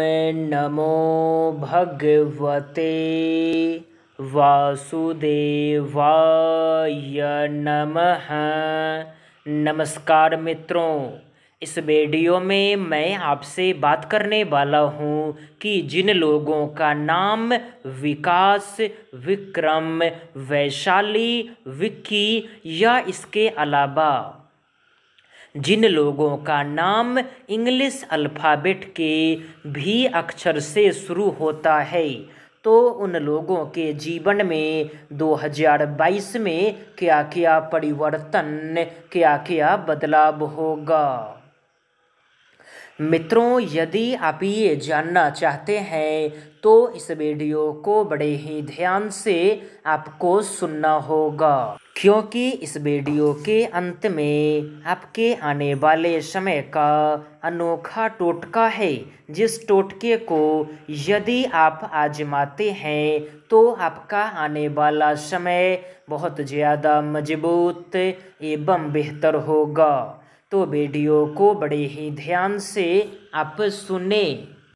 नमो भगवते वासुदेवाय नमः नमस्कार मित्रों इस वीडियो में मैं आपसे बात करने वाला हूँ कि जिन लोगों का नाम विकास विक्रम वैशाली विक्की या इसके अलावा जिन लोगों का नाम इंग्लिश अल्फ़ाबेट के भी अक्षर से शुरू होता है तो उन लोगों के जीवन में 2022 में क्या क्या परिवर्तन क्या क्या बदलाव होगा मित्रों यदि आप ये जानना चाहते हैं तो इस वीडियो को बड़े ही ध्यान से आपको सुनना होगा क्योंकि इस वीडियो के अंत में आपके आने वाले समय का अनोखा टोटका है जिस टोटके को यदि आप आजमाते हैं तो आपका आने वाला समय बहुत ज़्यादा मजबूत एवं बेहतर होगा तो वीडियो को बड़े ही ध्यान से आप सुने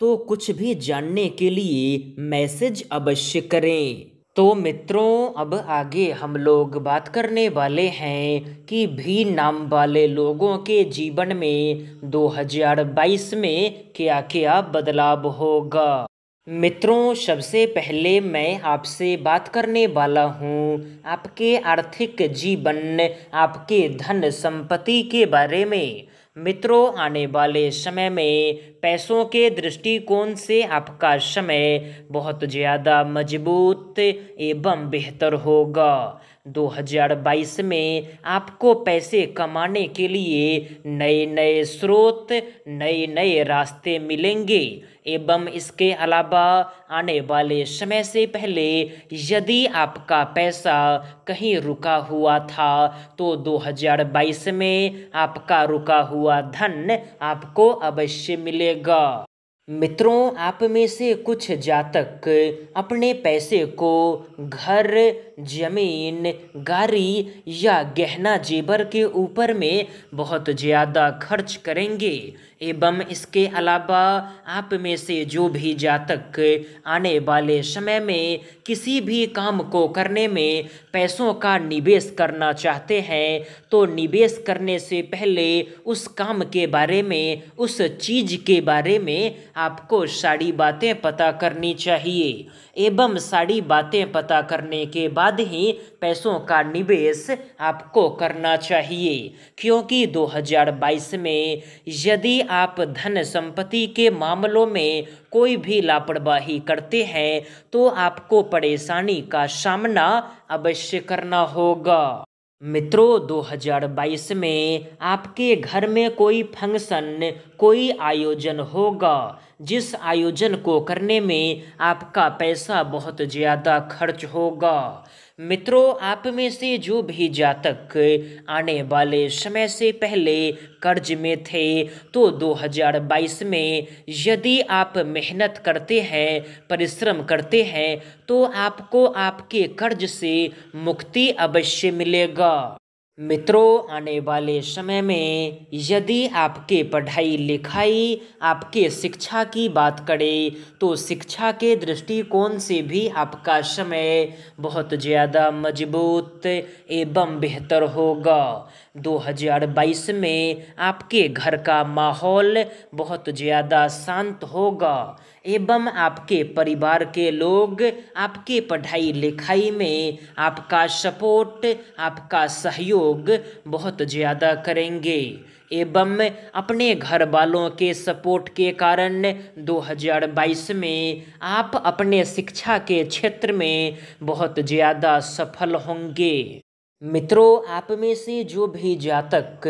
तो कुछ भी जानने के लिए मैसेज अवश्य करें तो मित्रों अब आगे हम लोग बात करने वाले हैं कि भी नाम वाले लोगों के जीवन में 2022 में क्या क्या बदलाव होगा मित्रों सबसे पहले मैं आपसे बात करने वाला हूँ आपके आर्थिक जीवन आपके धन संपत्ति के बारे में मित्रों आने वाले समय में पैसों के दृष्टिकोण से आपका समय बहुत ज़्यादा मजबूत एवं बेहतर होगा 2022 में आपको पैसे कमाने के लिए नए नए स्रोत नए नए रास्ते मिलेंगे एवं इसके अलावा आने वाले समय से पहले यदि आपका पैसा कहीं रुका हुआ था तो 2022 में आपका रुका हुआ धन आपको अवश्य मिलेगा मित्रों आप में से कुछ जातक अपने पैसे को घर जमीन गाड़ी या गहना जेबर के ऊपर में बहुत ज़्यादा खर्च करेंगे एवं इसके अलावा आप में से जो भी जातक आने वाले समय में किसी भी काम को करने में पैसों का निवेश करना चाहते हैं तो निवेश करने से पहले उस काम के बारे में उस चीज़ के बारे में आपको सारी बातें पता करनी चाहिए एवं सारी बातें पता करने के बाद ही पैसों का निवेश आपको करना चाहिए क्योंकि 2022 में यदि आप धन संपत्ति के मामलों में कोई भी लापरवाही करते हैं तो आपको परेशानी का सामना अवश्य करना होगा मित्रों 2022 में आपके घर में कोई फंक्शन कोई आयोजन होगा जिस आयोजन को करने में आपका पैसा बहुत ज़्यादा खर्च होगा मित्रों आप में से जो भी जातक आने वाले समय से पहले कर्ज में थे तो 2022 में यदि आप मेहनत करते हैं परिश्रम करते हैं तो आपको आपके कर्ज से मुक्ति अवश्य मिलेगा मित्रों आने वाले समय में यदि आपके पढ़ाई लिखाई आपके शिक्षा की बात करें तो शिक्षा के दृष्टिकोण से भी आपका समय बहुत ज़्यादा मजबूत एवं बेहतर होगा 2022 में आपके घर का माहौल बहुत ज़्यादा शांत होगा एवं आपके परिवार के लोग आपके पढ़ाई लिखाई में आपका सपोर्ट आपका सहयोग बहुत ज़्यादा करेंगे एवं अपने घर वालों के सपोर्ट के कारण 2022 में आप अपने शिक्षा के क्षेत्र में बहुत ज़्यादा सफल होंगे मित्रों आप में से जो भी जातक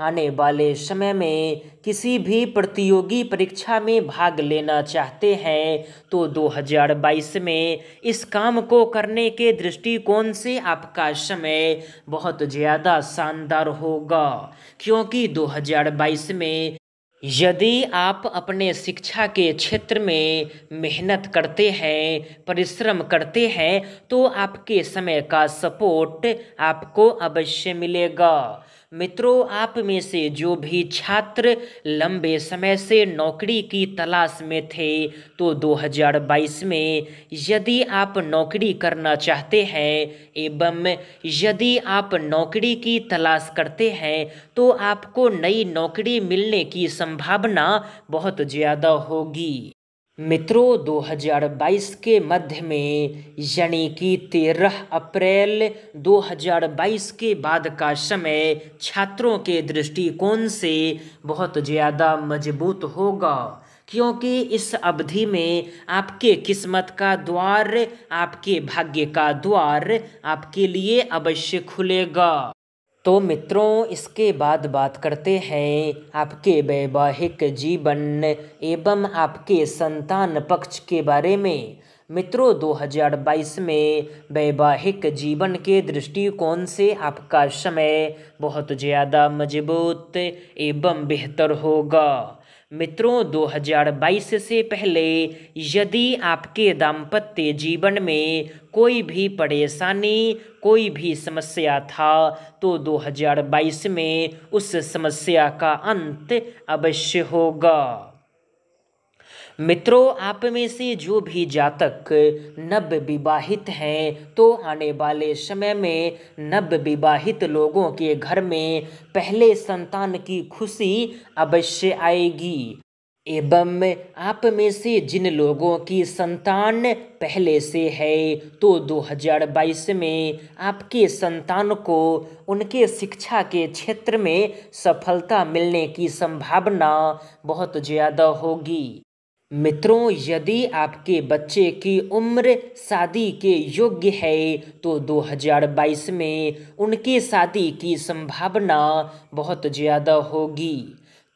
आने वाले समय में किसी भी प्रतियोगी परीक्षा में भाग लेना चाहते हैं तो 2022 में इस काम को करने के दृष्टिकोण से आपका समय बहुत ज़्यादा शानदार होगा क्योंकि 2022 में यदि आप अपने शिक्षा के क्षेत्र में मेहनत करते हैं परिश्रम करते हैं तो आपके समय का सपोर्ट आपको अवश्य मिलेगा मित्रों आप में से जो भी छात्र लंबे समय से नौकरी की तलाश में थे तो 2022 में यदि आप नौकरी करना चाहते हैं एवं यदि आप नौकरी की तलाश करते हैं तो आपको नई नौकरी मिलने की सम संभावना बहुत ज़्यादा होगी मित्रों 2022 के मध्य में यानी कि 13 अप्रैल 2022 के बाद का समय छात्रों के दृष्टिकोण से बहुत ज़्यादा मजबूत होगा क्योंकि इस अवधि में आपके किस्मत का द्वार आपके भाग्य का द्वार आपके लिए अवश्य खुलेगा तो मित्रों इसके बाद बात करते हैं आपके वैवाहिक जीवन एवं आपके संतान पक्ष के बारे में मित्रों 2022 में वैवाहिक जीवन के दृष्टिकोण से आपका समय बहुत ज़्यादा मजबूत एवं बेहतर होगा मित्रों 2022 से पहले यदि आपके दाम्पत्य जीवन में कोई भी परेशानी कोई भी समस्या था तो 2022 में उस समस्या का अंत अवश्य होगा मित्रों आप में से जो भी जातक नव विवाहित हैं तो आने वाले समय में नव विवाहित लोगों के घर में पहले संतान की खुशी अवश्य आएगी एवं आप में से जिन लोगों की संतान पहले से है तो 2022 में आपके संतान को उनके शिक्षा के क्षेत्र में सफलता मिलने की संभावना बहुत ज़्यादा होगी मित्रों यदि आपके बच्चे की उम्र शादी के योग्य है तो 2022 में उनकी शादी की संभावना बहुत ज़्यादा होगी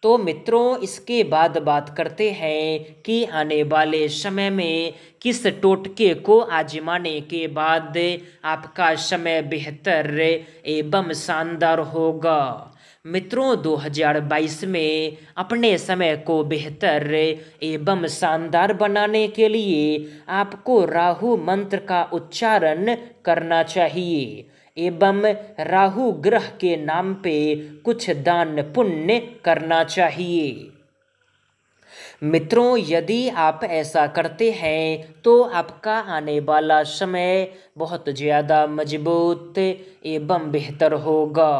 तो मित्रों इसके बाद बात करते हैं कि आने वाले समय में किस टोटके को आजमाने के बाद आपका समय बेहतर एवं शानदार होगा मित्रों 2022 में अपने समय को बेहतर एवं शानदार बनाने के लिए आपको राहु मंत्र का उच्चारण करना चाहिए एवं राहु ग्रह के नाम पे कुछ दान पुण्य करना चाहिए मित्रों यदि आप ऐसा करते हैं तो आपका आने वाला समय बहुत ज़्यादा मजबूत एवं बेहतर होगा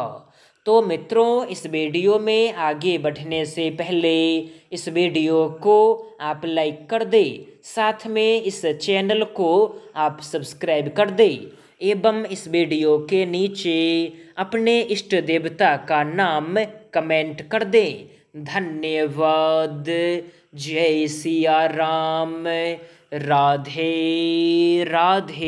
तो मित्रों इस वीडियो में आगे बढ़ने से पहले इस वीडियो को आप लाइक कर दें साथ में इस चैनल को आप सब्सक्राइब कर दें एवं इस वीडियो के नीचे अपने इष्ट देवता का नाम कमेंट कर दें धन्यवाद जय सिया राम राधे राधे